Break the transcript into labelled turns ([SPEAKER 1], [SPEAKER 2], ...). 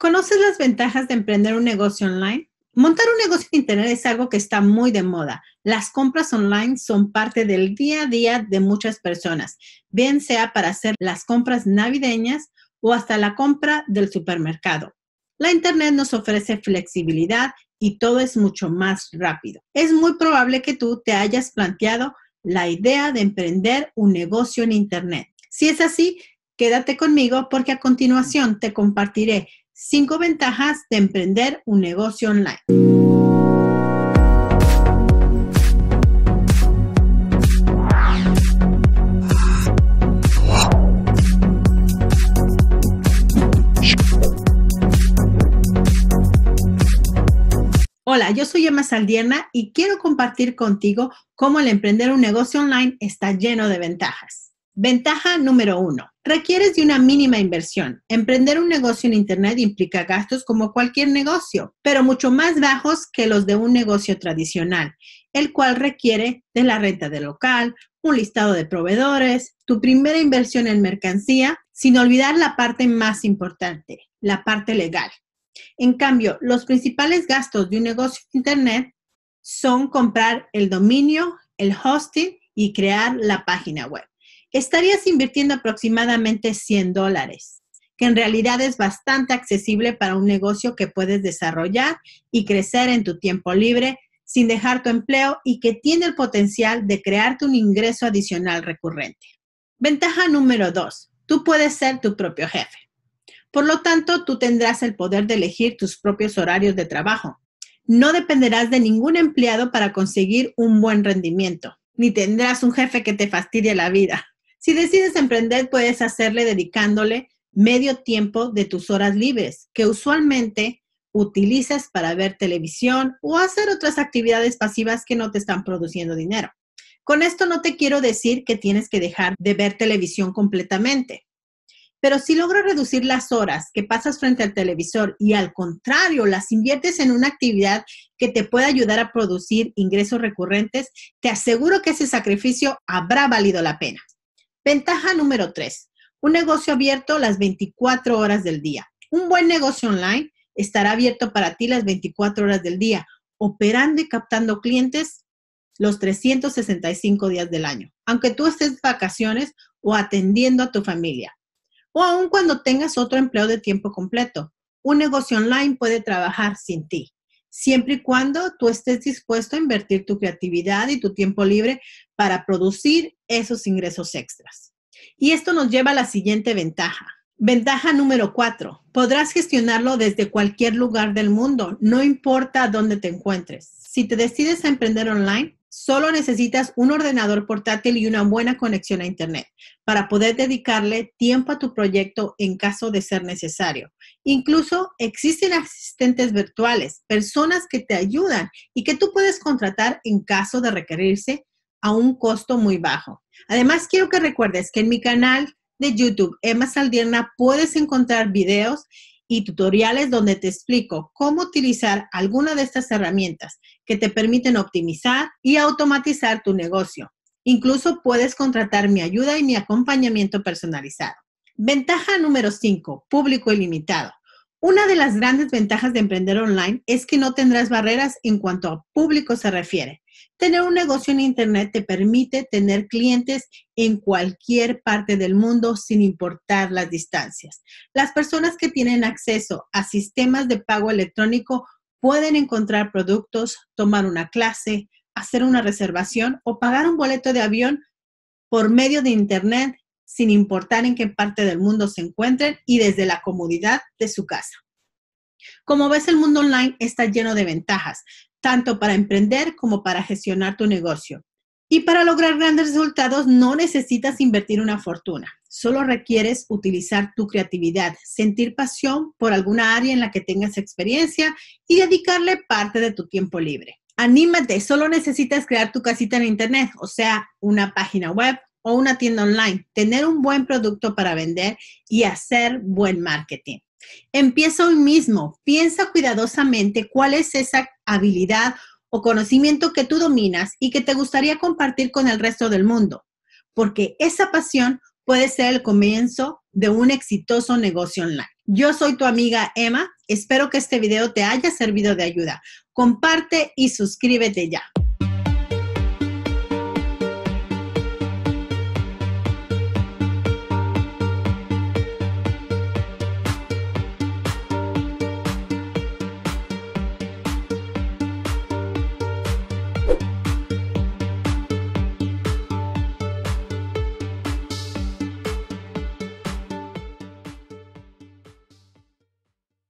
[SPEAKER 1] ¿Conoces las ventajas de emprender un negocio online? Montar un negocio en Internet es algo que está muy de moda. Las compras online son parte del día a día de muchas personas, bien sea para hacer las compras navideñas o hasta la compra del supermercado. La Internet nos ofrece flexibilidad y todo es mucho más rápido. Es muy probable que tú te hayas planteado la idea de emprender un negocio en Internet. Si es así, quédate conmigo porque a continuación te compartiré Cinco ventajas de emprender un negocio online. Hola, yo soy Emma Saldierna y quiero compartir contigo cómo el emprender un negocio online está lleno de ventajas. Ventaja número uno, Requieres de una mínima inversión. Emprender un negocio en Internet implica gastos como cualquier negocio, pero mucho más bajos que los de un negocio tradicional, el cual requiere de la renta de local, un listado de proveedores, tu primera inversión en mercancía, sin olvidar la parte más importante, la parte legal. En cambio, los principales gastos de un negocio en Internet son comprar el dominio, el hosting y crear la página web estarías invirtiendo aproximadamente 100 dólares, que en realidad es bastante accesible para un negocio que puedes desarrollar y crecer en tu tiempo libre sin dejar tu empleo y que tiene el potencial de crearte un ingreso adicional recurrente. Ventaja número 2. Tú puedes ser tu propio jefe. Por lo tanto, tú tendrás el poder de elegir tus propios horarios de trabajo. No dependerás de ningún empleado para conseguir un buen rendimiento, ni tendrás un jefe que te fastidie la vida. Si decides emprender, puedes hacerle dedicándole medio tiempo de tus horas libres, que usualmente utilizas para ver televisión o hacer otras actividades pasivas que no te están produciendo dinero. Con esto no te quiero decir que tienes que dejar de ver televisión completamente, pero si logras reducir las horas que pasas frente al televisor y al contrario las inviertes en una actividad que te pueda ayudar a producir ingresos recurrentes, te aseguro que ese sacrificio habrá valido la pena. Ventaja número tres, un negocio abierto las 24 horas del día. Un buen negocio online estará abierto para ti las 24 horas del día, operando y captando clientes los 365 días del año, aunque tú estés de vacaciones o atendiendo a tu familia, o aun cuando tengas otro empleo de tiempo completo. Un negocio online puede trabajar sin ti siempre y cuando tú estés dispuesto a invertir tu creatividad y tu tiempo libre para producir esos ingresos extras. Y esto nos lleva a la siguiente ventaja. Ventaja número cuatro, podrás gestionarlo desde cualquier lugar del mundo, no importa dónde te encuentres. Si te decides a emprender online, solo necesitas un ordenador portátil y una buena conexión a Internet para poder dedicarle tiempo a tu proyecto en caso de ser necesario. Incluso existen asistentes virtuales, personas que te ayudan y que tú puedes contratar en caso de requerirse a un costo muy bajo. Además, quiero que recuerdes que en mi canal de YouTube, Emma Saldierna, puedes encontrar videos y tutoriales donde te explico cómo utilizar alguna de estas herramientas que te permiten optimizar y automatizar tu negocio. Incluso puedes contratar mi ayuda y mi acompañamiento personalizado. Ventaja número 5, público ilimitado. Una de las grandes ventajas de emprender online es que no tendrás barreras en cuanto a público se refiere. Tener un negocio en Internet te permite tener clientes en cualquier parte del mundo sin importar las distancias. Las personas que tienen acceso a sistemas de pago electrónico pueden encontrar productos, tomar una clase, hacer una reservación o pagar un boleto de avión por medio de Internet sin importar en qué parte del mundo se encuentren y desde la comodidad de su casa. Como ves, el mundo online está lleno de ventajas, tanto para emprender como para gestionar tu negocio. Y para lograr grandes resultados no necesitas invertir una fortuna, solo requieres utilizar tu creatividad, sentir pasión por alguna área en la que tengas experiencia y dedicarle parte de tu tiempo libre. Anímate, solo necesitas crear tu casita en Internet, o sea, una página web o una tienda online, tener un buen producto para vender y hacer buen marketing. Empieza hoy mismo. Piensa cuidadosamente cuál es esa habilidad o conocimiento que tú dominas y que te gustaría compartir con el resto del mundo, porque esa pasión puede ser el comienzo de un exitoso negocio online. Yo soy tu amiga Emma, espero que este video te haya servido de ayuda. Comparte y suscríbete ya.